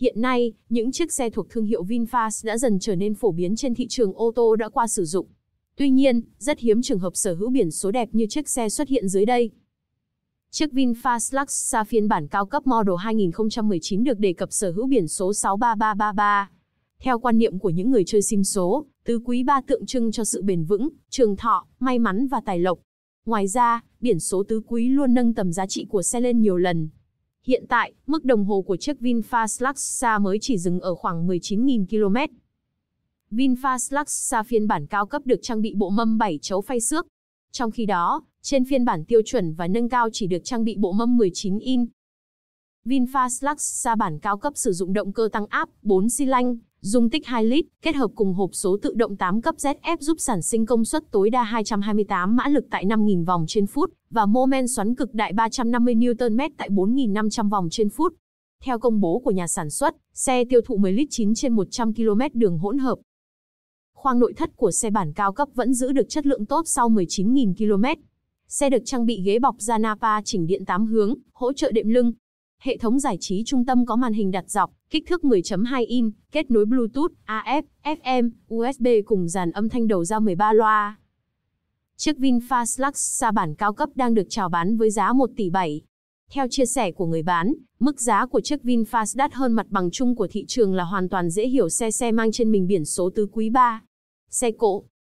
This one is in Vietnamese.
Hiện nay, những chiếc xe thuộc thương hiệu VinFast đã dần trở nên phổ biến trên thị trường ô tô đã qua sử dụng. Tuy nhiên, rất hiếm trường hợp sở hữu biển số đẹp như chiếc xe xuất hiện dưới đây. Chiếc VinFast Lux Luxa phiên bản cao cấp model 2019 được đề cập sở hữu biển số 63333. Theo quan niệm của những người chơi sim số, tứ quý ba tượng trưng cho sự bền vững, trường thọ, may mắn và tài lộc. Ngoài ra, biển số tứ quý luôn nâng tầm giá trị của xe lên nhiều lần, Hiện tại, mức đồng hồ của chiếc VinFast Luxa mới chỉ dừng ở khoảng 19.000 km. VinFast Luxa phiên bản cao cấp được trang bị bộ mâm 7 chấu phay xước. Trong khi đó, trên phiên bản tiêu chuẩn và nâng cao chỉ được trang bị bộ mâm 19 in. VinFast Luxa bản cao cấp sử dụng động cơ tăng áp 4 xi lanh dung tích 2 lít, kết hợp cùng hộp số tự động 8 cấp ZF giúp sản sinh công suất tối đa 228 mã lực tại 5.000 vòng trên phút và mô men xoắn cực đại 350 Nm tại 4.500 vòng trên phút. Theo công bố của nhà sản xuất, xe tiêu thụ 10 lít 9 trên 100 km đường hỗn hợp. Khoang nội thất của xe bản cao cấp vẫn giữ được chất lượng tốt sau 19.000 km. Xe được trang bị ghế bọc da Napa chỉnh điện 8 hướng, hỗ trợ đệm lưng, Hệ thống giải trí trung tâm có màn hình đặt dọc, kích thước 10.2 in, kết nối Bluetooth, AF, FM, USB cùng dàn âm thanh đầu ra 13 loa. Chiếc VinFast Lux sa bản cao cấp đang được chào bán với giá 1 tỷ 7. Theo chia sẻ của người bán, mức giá của chiếc VinFast đắt hơn mặt bằng chung của thị trường là hoàn toàn dễ hiểu xe xe mang trên mình biển số tứ quý 3. Xe cộ,